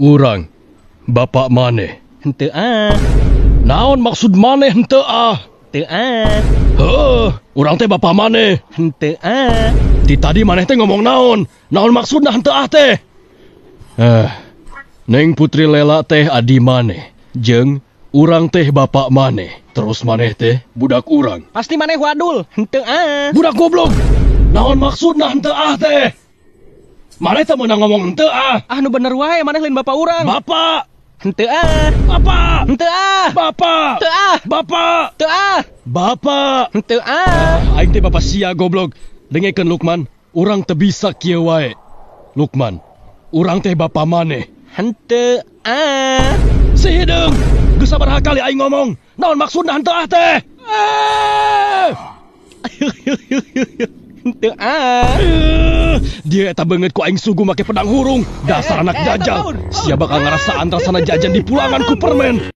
Urang, bapak mana? Hentu ah. Naon maksud mana hentu ah? Hentu ah. Huh, urang teh bapak mana? Hentu ah. Di tadi mana teh ngomong naon? Naon maksud nah hentu ah teh? Eh, neng putri lela teh adi mana? Jeng, urang teh bapak mana? Terus mana teh budak urang? Pasti mana wadul? Hentu ah. Budak goblok! Naon maksud nah hentu ah teh? Mana sama nak ngomong ente ah? Ah, nu bener wae, mana lain bapak orang? Bapak! Ente ah! Bapak! Ente ah! Bapak! Ente ah! Bapak! Ente ah! Bapak! Ente ah! Aing teh bapak sia goblok. Dengarkan Lukman, orang teh bisa kieu wae. Lukman, orang teh bapak mane? Ente ah! Sihideung! Geus sabaraha kali aing ngomong? Naon maksudna ente ah teh? Ah! Ente ah! Dia tak bengit ku aing sugu make pedang hurung. Eh, Dasar eh, anak eh, jajan. Siapa bakal ngerasa antara sana jajan di pulangan ku permen.